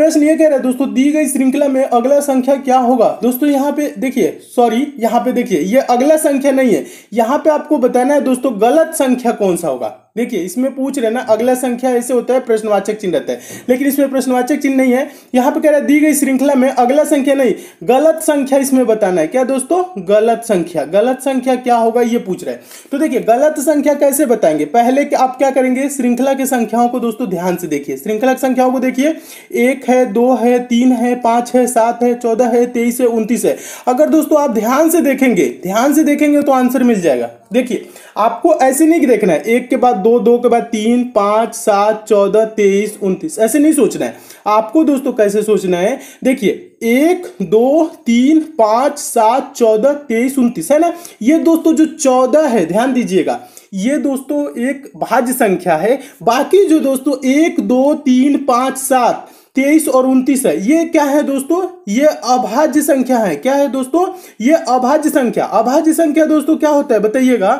प्रश्न ये कह रहे दोस्तों दी गई श्रृंखला में अगला संख्या क्या होगा दोस्तों यहाँ पे देखिए सॉरी यहाँ पे देखिए ये अगला संख्या नहीं है यहाँ पे आपको बताना है दोस्तों गलत संख्या कौन सा होगा देखिए इसमें पूछ रहे ना अगला संख्या ऐसे होता है प्रश्नवाचक चिन्ह रहता है लेकिन इसमें प्रश्नवाचक चिन्ह नहीं है यहाँ पे कह रहा है दी गई श्रृंखला में अगला संख्या नहीं गलत संख्या इसमें बताना है क्या दोस्तों गलत संख्या गलत संख्या क्या होगा ये पूछ रहा है तो देखिए गलत संख्या कैसे बताएंगे पहले कि आप क्या करेंगे श्रृंखला के संख्याओं को दोस्तों ध्यान से देखिए श्रृंखला की संख्याओं को देखिए एक है दो है तीन है पांच है सात है चौदह है तेईस है उनतीस है अगर दोस्तों आप ध्यान से देखेंगे ध्यान से देखेंगे तो आंसर मिल जाएगा देखिए आपको ऐसे नहीं देखना है एक के बाद दो दो के बाद तीन पाँच सात चौदह तेईस उनतीस ऐसे नहीं सोचना है आपको दोस्तों कैसे सोचना है देखिए एक दो तीन पाँच सात चौदह तेईस उनतीस है ना ये दोस्तों जो चौदह है ध्यान दीजिएगा ये दोस्तों एक भाज्य संख्या है बाकी जो दोस्तों एक दो तीन पाँच सात तेईस और उनतीस है ये क्या है दोस्तों ये अभाज्य संख्या है क्या है दोस्तों ये अभाज्य संख्या अभाज्य संख्या दोस्तों क्या होता है बताइएगा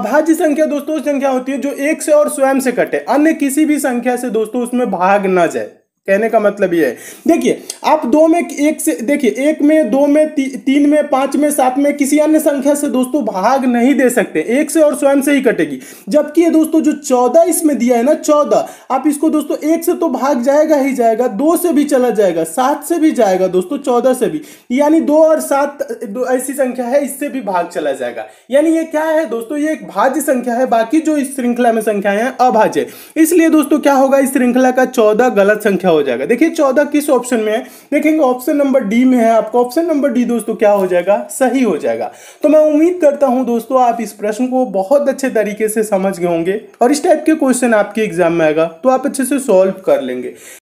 अभाज्य संख्या दोस्तों संख्या होती है जो एक से और स्वयं से कटे अन्य किसी भी संख्या से दोस्तों उसमें भाग ना जाए कहने का मतलब ये है देखिए आप दो में एक से देखिए एक में दो में ती, तीन में पांच में सात में किसी अन्य संख्या से दोस्तों भाग नहीं दे सकते एक से और स्वयं से ही कटेगी जबकि ये दोस्तों जो चौदह इसमें दिया है ना चौदह आप इसको दोस्तों एक से तो भाग जाएगा ही जाएगा दो से भी चला जाएगा सात से भी जाएगा दोस्तों चौदह से भी यानी दो और सात ऐसी संख्या है इससे भी भाग चला जाएगा यानी ये क्या है दोस्तों ये एक भाज्य संख्या है बाकी जो इस श्रृंखला में संख्या है अभाज्य इसलिए दोस्तों क्या होगा इस श्रृंखला का चौदह गलत संख्या हो जाएगा देखिए चौदह किस ऑप्शन में है देखेंगे ऑप्शन नंबर डी में है आपका ऑप्शन नंबर डी दोस्तों क्या हो जाएगा सही हो जाएगा तो मैं उम्मीद करता हूं दोस्तों आप इस प्रश्न को बहुत अच्छे तरीके से समझ गए होंगे और इस टाइप के क्वेश्चन आपके एग्जाम में आएगा तो आप अच्छे से सॉल्व कर लेंगे